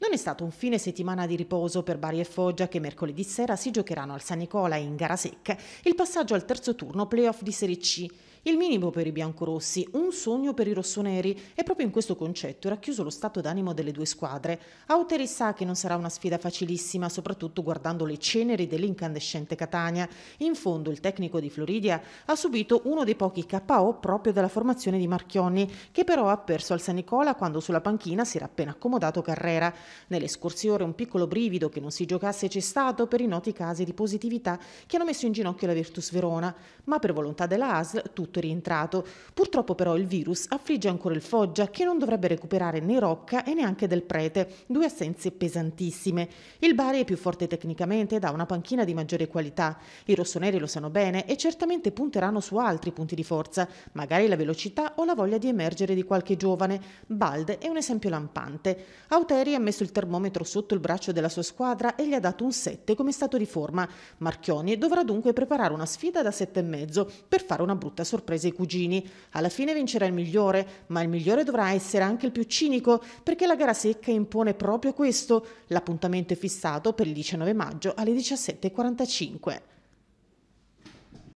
Non è stato un fine settimana di riposo per Bari e Foggia che mercoledì sera si giocheranno al San Nicola in gara secca il passaggio al terzo turno playoff di Serie C. Il minimo per i biancorossi, un sogno per i rossoneri e proprio in questo concetto è racchiuso lo stato d'animo delle due squadre. Auteri sa che non sarà una sfida facilissima, soprattutto guardando le ceneri dell'incandescente Catania. In fondo il tecnico di Floridia ha subito uno dei pochi KO proprio dalla formazione di Marchionni, che però ha perso al San Nicola quando sulla panchina si era appena accomodato Carrera. Nelle scorse ore un piccolo brivido che non si giocasse c'è stato per i noti casi di positività che hanno messo in ginocchio la Virtus Verona, ma per volontà della ASL tutto tutto rientrato. Purtroppo però il virus affligge ancora il Foggia che non dovrebbe recuperare né Rocca e neanche del Prete, due assenze pesantissime. Il Bari è più forte tecnicamente ed ha una panchina di maggiore qualità. I rossoneri lo sanno bene e certamente punteranno su altri punti di forza, magari la velocità o la voglia di emergere di qualche giovane. Balde è un esempio lampante. Auteri ha messo il termometro sotto il braccio della sua squadra e gli ha dato un 7 come stato di forma. Marchioni dovrà dunque preparare una sfida da 7,5 per fare una brutta sorpresa sorprese i cugini. Alla fine vincerà il migliore, ma il migliore dovrà essere anche il più cinico, perché la gara secca impone proprio questo. L'appuntamento è fissato per il 19 maggio alle 17.45.